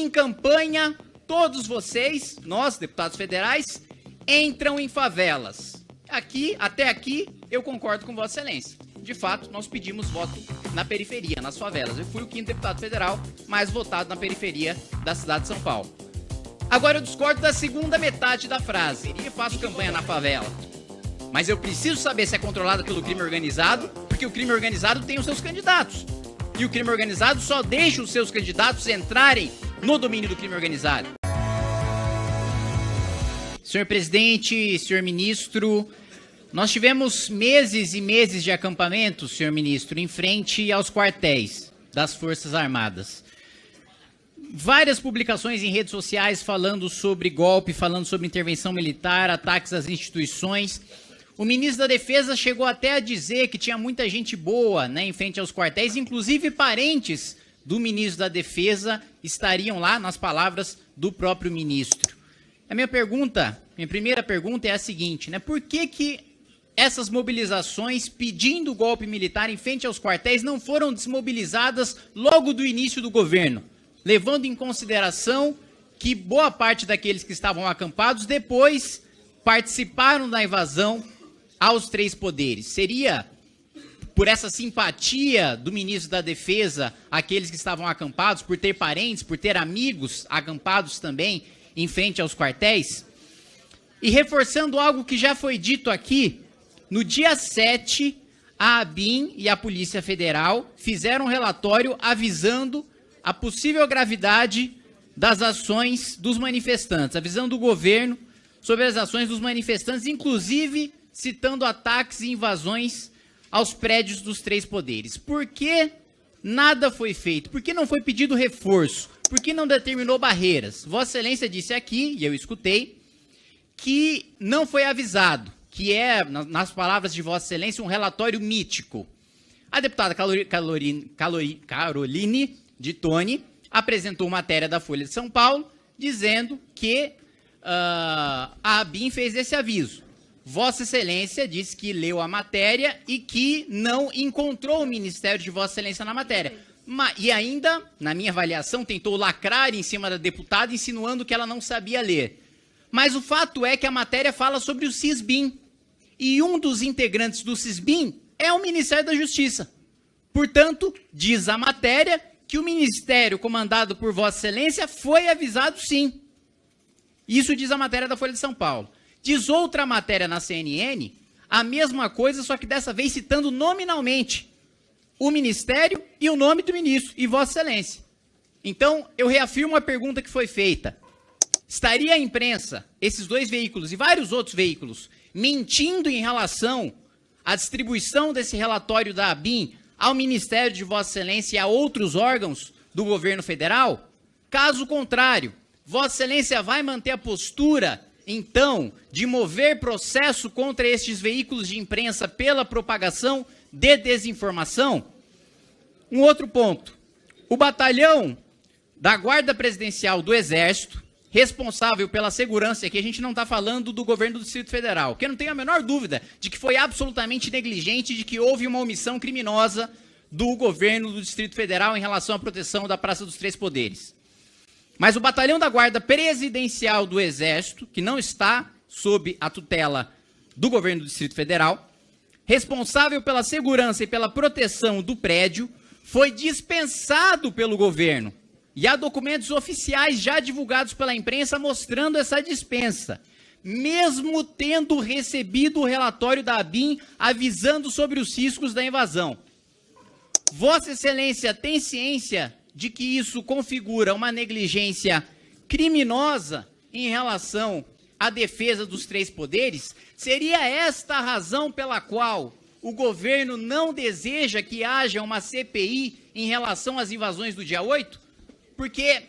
em campanha, todos vocês, nós, deputados federais, entram em favelas. Aqui, até aqui, eu concordo com Vossa Excelência. De fato, nós pedimos voto na periferia, nas favelas. Eu fui o quinto deputado federal mais votado na periferia da cidade de São Paulo. Agora eu discordo da segunda metade da frase. E faço campanha na favela. Mas eu preciso saber se é controlada pelo crime organizado, porque o crime organizado tem os seus candidatos. E o crime organizado só deixa os seus candidatos entrarem no domínio do crime organizado. Senhor presidente, senhor ministro, nós tivemos meses e meses de acampamento, senhor ministro, em frente aos quartéis das Forças Armadas. Várias publicações em redes sociais falando sobre golpe, falando sobre intervenção militar, ataques às instituições. O ministro da Defesa chegou até a dizer que tinha muita gente boa né, em frente aos quartéis, inclusive parentes do ministro da Defesa estariam lá nas palavras do próprio ministro. A minha pergunta, minha primeira pergunta é a seguinte, né? Por que que essas mobilizações pedindo golpe militar em frente aos quartéis não foram desmobilizadas logo do início do governo, levando em consideração que boa parte daqueles que estavam acampados depois participaram da invasão aos três poderes. Seria por essa simpatia do ministro da Defesa àqueles que estavam acampados, por ter parentes, por ter amigos acampados também em frente aos quartéis? E reforçando algo que já foi dito aqui, no dia 7, a ABIN e a Polícia Federal fizeram um relatório avisando a possível gravidade das ações dos manifestantes, avisando o governo sobre as ações dos manifestantes, inclusive citando ataques e invasões aos prédios dos três poderes. Por que nada foi feito? Por que não foi pedido reforço? Por que não determinou barreiras? Vossa Excelência disse aqui, e eu escutei, que não foi avisado, que é, nas palavras de Vossa Excelência, um relatório mítico. A deputada Calori, Calori, Calori, Caroline de Toni apresentou matéria da Folha de São Paulo dizendo que uh, a ABIN fez esse aviso. Vossa Excelência disse que leu a matéria e que não encontrou o Ministério de Vossa Excelência na matéria. E ainda, na minha avaliação, tentou lacrar em cima da deputada, insinuando que ela não sabia ler. Mas o fato é que a matéria fala sobre o CISBIM. E um dos integrantes do CISBIM é o Ministério da Justiça. Portanto, diz a matéria que o ministério comandado por Vossa Excelência foi avisado sim. Isso diz a matéria da Folha de São Paulo. Diz outra matéria na CNN a mesma coisa, só que dessa vez citando nominalmente o ministério e o nome do ministro e Vossa Excelência. Então, eu reafirmo a pergunta que foi feita. Estaria a imprensa, esses dois veículos e vários outros veículos, mentindo em relação à distribuição desse relatório da ABIN ao Ministério de Vossa Excelência e a outros órgãos do governo federal? Caso contrário, Vossa Excelência vai manter a postura então, de mover processo contra estes veículos de imprensa pela propagação de desinformação? Um outro ponto. O batalhão da Guarda Presidencial do Exército, responsável pela segurança, que a gente não está falando do governo do Distrito Federal, que eu não tenho a menor dúvida de que foi absolutamente negligente, de que houve uma omissão criminosa do governo do Distrito Federal em relação à proteção da Praça dos Três Poderes. Mas o Batalhão da Guarda Presidencial do Exército, que não está sob a tutela do governo do Distrito Federal, responsável pela segurança e pela proteção do prédio, foi dispensado pelo governo. E há documentos oficiais já divulgados pela imprensa mostrando essa dispensa mesmo tendo recebido o relatório da ABIN avisando sobre os riscos da invasão. Vossa Excelência tem ciência de que isso configura uma negligência criminosa em relação à defesa dos três poderes, seria esta a razão pela qual o governo não deseja que haja uma CPI em relação às invasões do dia 8? Porque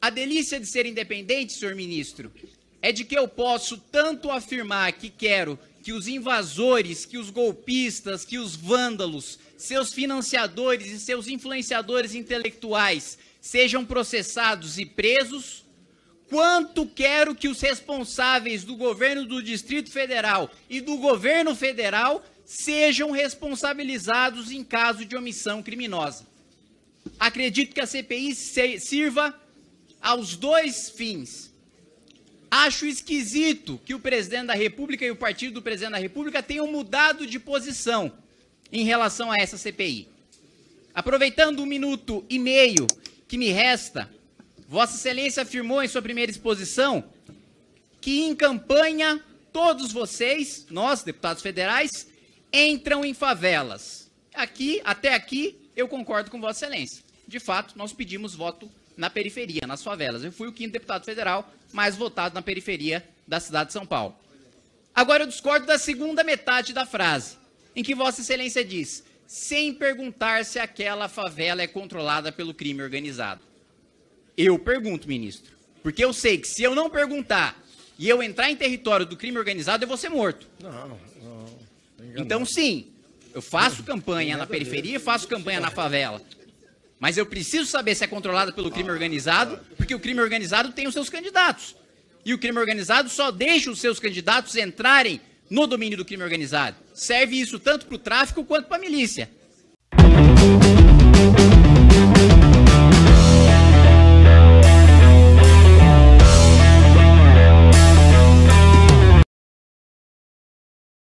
a delícia de ser independente, senhor ministro, é de que eu posso tanto afirmar que quero que os invasores, que os golpistas, que os vândalos, seus financiadores e seus influenciadores intelectuais sejam processados e presos? Quanto quero que os responsáveis do governo do Distrito Federal e do governo federal sejam responsabilizados em caso de omissão criminosa? Acredito que a CPI sirva aos dois fins Acho esquisito que o presidente da República e o partido do presidente da República tenham mudado de posição em relação a essa CPI. Aproveitando o um minuto e meio que me resta, Vossa Excelência afirmou em sua primeira exposição que em campanha todos vocês, nós, deputados federais, entram em favelas. Aqui, até aqui, eu concordo com Vossa Excelência. De fato, nós pedimos voto na periferia, nas favelas. Eu fui o quinto deputado federal mais votado na periferia da cidade de São Paulo. Agora eu discordo da segunda metade da frase, em que Vossa Excelência diz: sem perguntar se aquela favela é controlada pelo crime organizado. Eu pergunto, ministro, porque eu sei que se eu não perguntar e eu entrar em território do crime organizado, eu vou ser morto. Não, não. Então, sim, eu faço campanha na periferia, faço campanha na favela. Mas eu preciso saber se é controlada pelo crime ah, organizado, porque o crime organizado tem os seus candidatos. E o crime organizado só deixa os seus candidatos entrarem no domínio do crime organizado. Serve isso tanto para o tráfico quanto para a milícia.